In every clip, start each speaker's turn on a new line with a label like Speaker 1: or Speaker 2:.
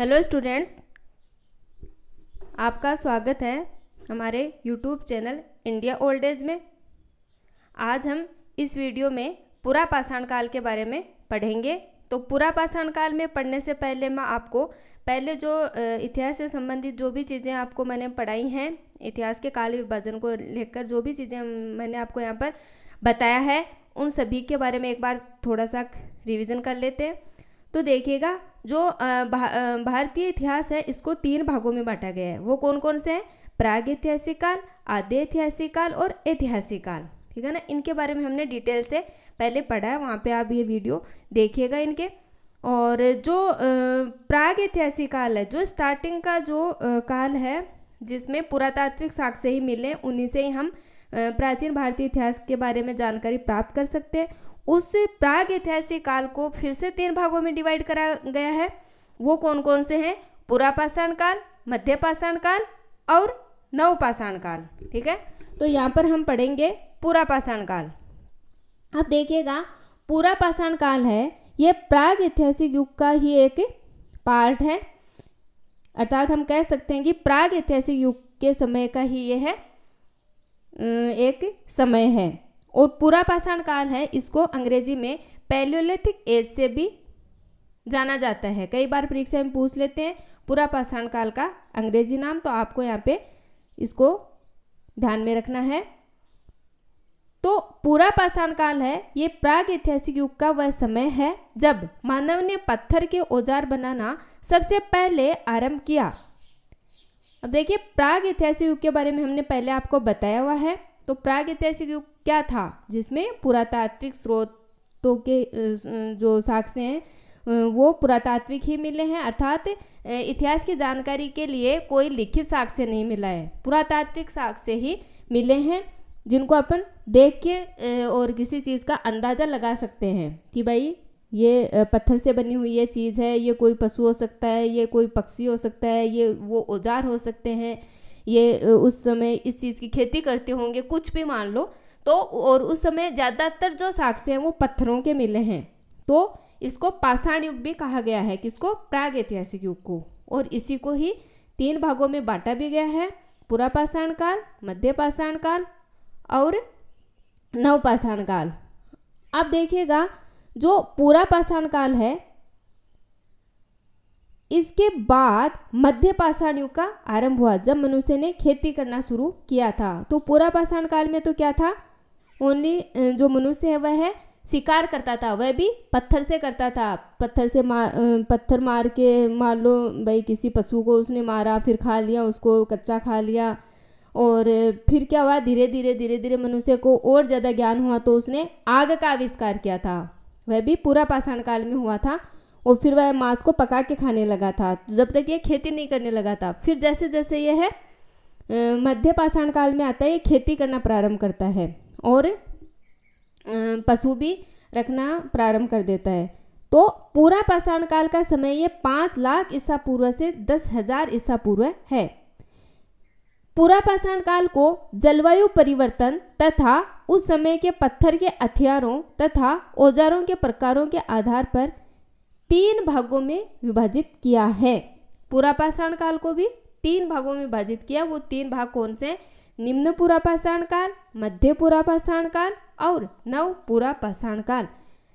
Speaker 1: hello students आपका स्वागत है हमारे YouTube channel India old age में आज हम इस वीडियो में पूरा पाषाण काल के बारे में पढ़ेंगे तो पूरा पाषाण काल में पढ़ने से पहले मैं आपको पहले जो इतिहास से संबंधित जो भी चीज़ें आपको मैंने पढ़ाई हैं इतिहास के काल विभाजन को लेकर जो भी चीज़ें मैंने आपको यहाँ पर बताया है उन सभी के बारे में एक बार थोड़ा सा रिविज़न कर लेते हैं तो देखिएगा जो भारतीय इतिहास है इसको तीन भागों में बांटा गया है वो कौन कौन से हैं प्राग ऐतिहासिक काल आद्य ऐतिहासिक काल और ऐतिहासिक काल ठीक है ना इनके बारे में हमने डिटेल से पहले पढ़ा है वहाँ पे आप ये वीडियो देखिएगा इनके और जो प्राग ऐतिहासिक काल है जो स्टार्टिंग का जो काल है जिसमें पुरातात्विक साक्ष्य ही मिले उन्हीं से ही हम प्राचीन भारतीय इतिहास के बारे में जानकारी प्राप्त कर सकते हैं उस प्राग ऐतिहासिक काल को फिर से तीन भागों में डिवाइड करा गया है वो कौन कौन से हैं पुरापाषाण काल मध्य पाषाण काल और नवपाषाण काल ठीक है तो यहाँ पर हम पढ़ेंगे पुरापाषाण काल अब देखिएगा पूरा पाषाण काल है यह प्राग ऐतिहासिक युग का ही एक पार्ट है अर्थात हम कह सकते हैं कि प्राग ऐतिहासिक युग के समय का ही यह है एक समय है और पूरा पाषाण काल है इसको अंग्रेजी में पैलियोलिथिक एज से भी जाना जाता है कई बार परीक्षा में पूछ लेते हैं पूरा पाषाण काल का अंग्रेजी नाम तो आपको यहाँ पे इसको ध्यान में रखना है तो पूरा पाषाण काल है ये प्राग ऐतिहासिक युग का वह समय है जब मानव ने पत्थर के औजार बनाना सबसे पहले आरंभ किया अब देखिए प्राग ऐतिहासिक युग के बारे में हमने पहले आपको बताया हुआ है तो प्राग ऐतिहासिक युग क्या था जिसमें पुरातात्विक स्रोतों के जो साक्ष्य हैं वो पुरातात्विक ही मिले हैं अर्थात इतिहास की जानकारी के लिए कोई लिखित साक्ष्य नहीं मिला है पुरातात्विक साक्ष्य ही मिले हैं जिनको अपन देख के और किसी चीज़ का अंदाज़ा लगा सकते हैं कि भाई ये पत्थर से बनी हुई ये चीज़ है ये कोई पशु हो सकता है ये कोई पक्षी हो सकता है ये वो औजार हो सकते हैं ये उस समय इस चीज़ की खेती करते होंगे कुछ भी मान लो तो और उस समय ज़्यादातर जो साक्ष्य हैं वो पत्थरों के मिले हैं तो इसको पाषाण युग भी कहा गया है किसको प्राग ऐतिहासिक युग को और इसी को ही तीन भागों में बांटा भी गया है पूरा पाषाण काल मध्य पाषाण काल और नवपाषाण काल अब देखिएगा जो पूरा पाषाण काल है इसके बाद मध्य पाषाण युग का आरंभ हुआ जब मनुष्य ने खेती करना शुरू किया था तो पूरा पाषाण काल में तो क्या था ओनली जो मनुष्य है वह है शिकार करता था वह भी पत्थर से करता था पत्थर से मार पत्थर मार के मान लो भाई किसी पशु को उसने मारा फिर खा लिया उसको कच्चा खा लिया और फिर क्या हुआ धीरे धीरे धीरे धीरे मनुष्य को और ज़्यादा ज्ञान हुआ तो उसने आग का आविष्कार किया था वह भी पूरा पाषाण काल में हुआ था और फिर वह मांस को पका के खाने लगा था जब तक ये खेती नहीं करने लगा था फिर जैसे जैसे यह है मध्य पाषाण काल में आता है ये खेती करना प्रारंभ करता है और पशु भी रखना प्रारंभ कर देता है तो पूरा पाषाण काल का समय ये पाँच लाख ईसा पूर्व से दस हजार ईसा पूर्व है पूरा पाषाण काल को जलवायु परिवर्तन तथा उस समय के पत्थर के हथियारों तथा औजारों के प्रकारों के आधार पर तीन भागों में विभाजित किया है पुरापाषाण काल को भी तीन भागों में विभाजित किया वो तीन भाग कौन से निम्न पुरापाषाण काल मध्य पुरापाषाण काल और नव पुरापाषाण काल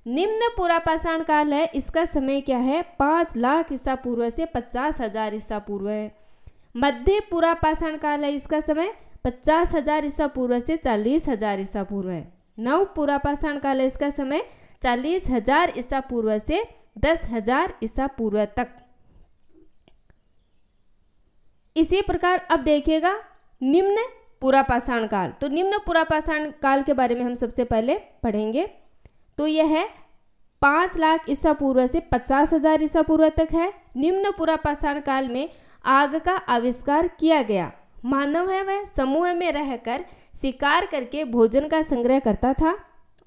Speaker 1: निम्न पुरापाषाण काल है इसका समय क्या है पाँच लाख ईसा पूर्व से पचास हजार ईसा पूर्व है मध्य पुरापाषाण काल है इसका समय पचास हजार ईसा पूर्व से चालीस हजार ईसा पूर्व है नव पुरापाषाण काल इसका समय चालीस हजार ईसा पूर्व से दस हजार ईसा पूर्व तक इसी प्रकार अब देखिएगा निम्न पुरापाषाण काल तो निम्न पुरापाषाण काल के बारे में हम सबसे पहले पढ़ेंगे तो यह है पाँच लाख ईसा पूर्व से पचास हजार ईसा पूर्व तक है निम्न पुरापाषाण काल में आग का आविष्कार किया गया मानव है वह समूह में रहकर शिकार करके भोजन का संग्रह करता था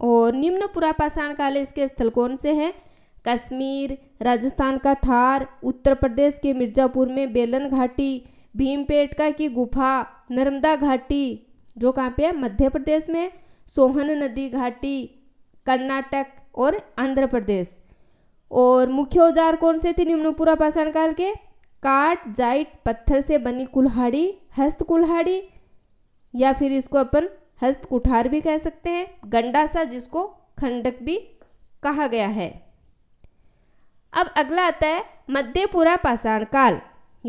Speaker 1: और निम्न पुरापाषाण काल इसके स्थल कौन से हैं कश्मीर राजस्थान का थार उत्तर प्रदेश के मिर्ज़ापुर में बेलन घाटी भीम पेटका की गुफा नर्मदा घाटी जो कहाँ पे है मध्य प्रदेश में सोहन नदी घाटी कर्नाटक और आंध्र प्रदेश और मुख्य औजार कौन से थे निम्न पुरापाषाण काल के काट जाइट पत्थर से बनी कुल्हाड़ी हस्त कुल्हाड़ी या फिर इसको अपन हस्त कुठार भी कह सकते हैं गंडासा जिसको खंडक भी कहा गया है अब अगला आता है मध्यपुरा पाषाण काल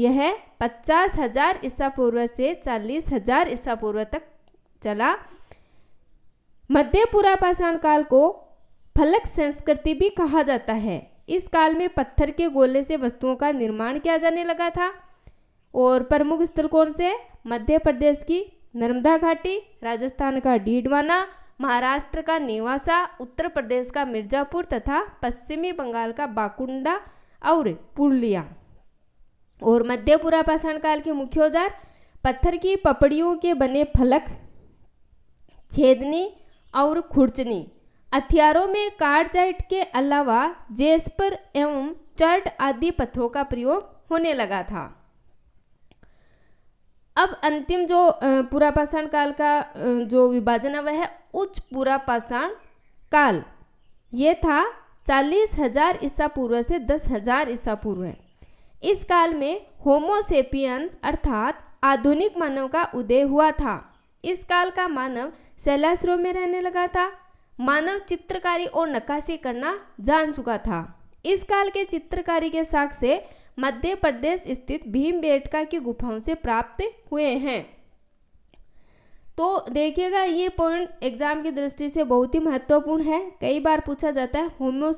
Speaker 1: यह पचास हजार ईसा पूर्व से चालीस हजार ईसा पूर्व तक चला मध्यपुरा पाषाण काल को फलक संस्कृति भी कहा जाता है इस काल में पत्थर के गोले से वस्तुओं का निर्माण किया जाने लगा था और प्रमुख स्थल कौन से मध्य प्रदेश की नर्मदा घाटी राजस्थान का डीडवाना महाराष्ट्र का नेवासा उत्तर प्रदेश का मिर्जापुर तथा पश्चिमी बंगाल का बाकुंडा और पुरलिया और मध्यपुरा पुरापाषाण काल के मुख्य औजार पत्थर की पपड़ियों के बने फलक छेदनी और खुर्चनी हथियारों में कार्डजाइट के अलावा जेस्पर एवं चर्ट आदि पत्थरों का प्रयोग होने लगा था अब अंतिम जो पूरा पाषाण काल का जो विभाजन है वह है उच्च पूरा पाषाण काल ये था चालीस हजार ईसा पूर्व से दस हजार ईसा पूर्व इस काल में होमोसेपियंस अर्थात आधुनिक मानव का उदय हुआ था इस काल का मानव शैलाश्रों में रहने लगा था मानव चित्रकारी और नक्काशी करना जान चुका था इस काल के चित्रकारी के साक्ष्य से मध्य प्रदेश स्थित भीम बेटका की गुफाओं से प्राप्त हुए हैं तो देखिएगा ये पॉइंट एग्जाम की दृष्टि से बहुत ही महत्वपूर्ण है कई बार पूछा जाता है होमो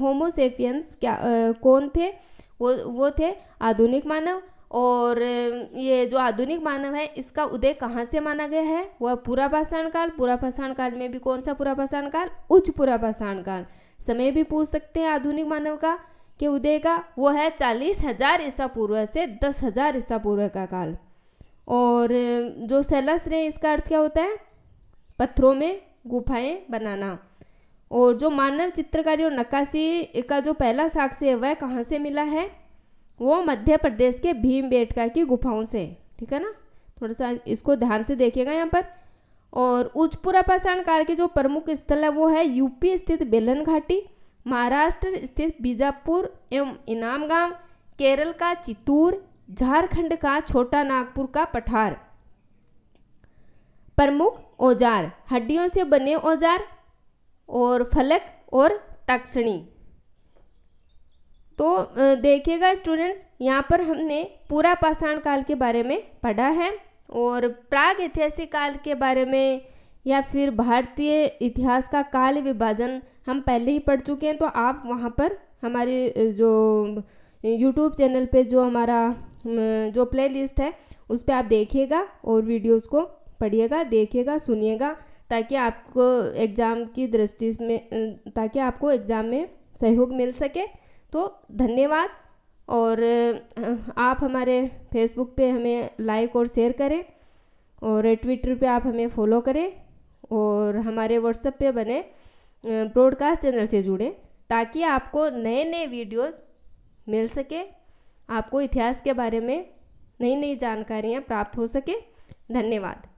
Speaker 1: होमोसेफियंस क्या आ, कौन थे वो वो थे आधुनिक मानव और ये जो आधुनिक मानव है इसका उदय कहाँ से माना गया है वह पूरा पाषाण काल पूरा पाषाण काल में भी कौन सा पूरा पाषाण काल उच्च पूरा पाषाण काल समय भी पूछ सकते हैं आधुनिक मानव का के उदय का वो है चालीस हजार ईसा पूर्व से दस हजार ईसा पूर्व का काल और जो सैलस रहे इसका अर्थ क्या होता है पत्थरों में गुफाएं बनाना और जो मानव चित्रकारी और नक्काशी का जो पहला साक्ष्य है वह कहाँ से मिला है वो मध्य प्रदेश के भीम बेटका की गुफाओं से ठीक है ना थोड़ा सा इसको ध्यान से देखिएगा यहाँ पर और उच्चपुरा पाषाण काल के जो प्रमुख स्थल है वो है यूपी स्थित बेलन घाटी महाराष्ट्र स्थित बीजापुर एवं इनामगांव केरल का चित्तूर झारखंड का छोटा नागपुर का पठार प्रमुख औजार हड्डियों से बने औजार और फलक और तक्षणी तो देखिएगा स्टूडेंट्स यहाँ पर हमने पूरा पाषाण काल के बारे में पढ़ा है और प्राग ऐतिहासिक काल के बारे में या फिर भारतीय इतिहास का काल विभाजन हम पहले ही पढ़ चुके हैं तो आप वहाँ पर हमारे जो यूट्यूब चैनल पे जो हमारा जो प्लेलिस्ट है उस पर आप देखिएगा और वीडियोस को पढ़िएगा देखिएगा सुनिएगा ताकि आपको एग्ज़ाम की दृष्टि में ताकि आपको एग्ज़ाम में सहयोग मिल सके तो धन्यवाद और आप हमारे फेसबुक पे हमें लाइक और शेयर करें और ट्विटर पे आप हमें फॉलो करें और हमारे व्हाट्सएप पे बने ब्रॉडकास्ट चैनल से जुड़ें ताकि आपको नए नए वीडियोस मिल सके आपको इतिहास के बारे में नई नई जानकारियाँ प्राप्त हो सके धन्यवाद